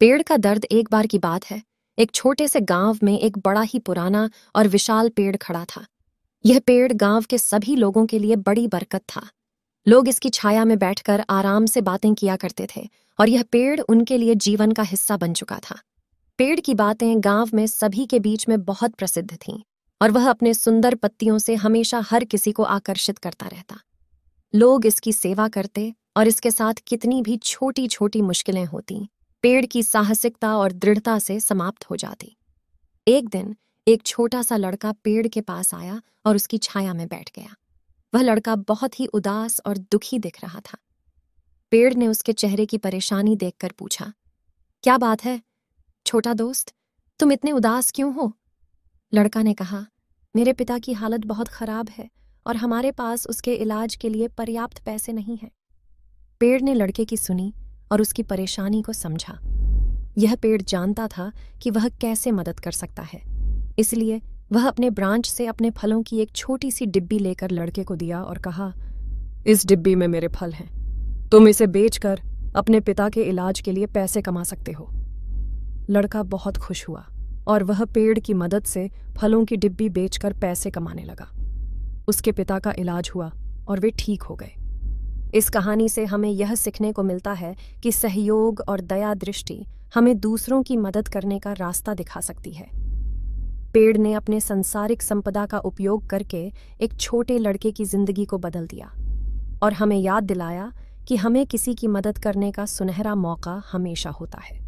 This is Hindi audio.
पेड़ का दर्द एक बार की बात है एक छोटे से गांव में एक बड़ा ही पुराना और विशाल पेड़ खड़ा था यह पेड़ गांव के सभी लोगों के लिए बड़ी बरकत था लोग इसकी छाया में बैठकर आराम से बातें किया करते थे और यह पेड़ उनके लिए जीवन का हिस्सा बन चुका था पेड़ की बातें गांव में सभी के बीच में बहुत प्रसिद्ध थीं और वह अपने सुंदर पत्तियों से हमेशा हर किसी को आकर्षित करता रहता लोग इसकी सेवा करते और इसके साथ कितनी भी छोटी छोटी मुश्किलें होती पेड़ की साहसिकता और दृढ़ता से समाप्त हो जाती एक दिन एक छोटा सा लड़का पेड़ के पास आया और उसकी छाया में बैठ गया वह लड़का बहुत ही उदास और दुखी दिख रहा था पेड़ ने उसके चेहरे की परेशानी देखकर पूछा क्या बात है छोटा दोस्त तुम इतने उदास क्यों हो लड़का ने कहा मेरे पिता की हालत बहुत खराब है और हमारे पास उसके इलाज के लिए पर्याप्त पैसे नहीं हैं पेड़ ने लड़के की सुनी और उसकी परेशानी को समझा यह पेड़ जानता था कि वह कैसे मदद कर सकता है इसलिए वह अपने ब्रांच से अपने फलों की एक छोटी सी डिब्बी लेकर लड़के को दिया और कहा इस डिब्बी में मेरे फल हैं तुम इसे बेचकर अपने पिता के इलाज के लिए पैसे कमा सकते हो लड़का बहुत खुश हुआ और वह पेड़ की मदद से फलों की डिब्बी बेचकर पैसे कमाने लगा उसके पिता का इलाज हुआ और वे ठीक हो गए इस कहानी से हमें यह सीखने को मिलता है कि सहयोग और दया दृष्टि हमें दूसरों की मदद करने का रास्ता दिखा सकती है पेड़ ने अपने संसारिक संपदा का उपयोग करके एक छोटे लड़के की जिंदगी को बदल दिया और हमें याद दिलाया कि हमें किसी की मदद करने का सुनहरा मौका हमेशा होता है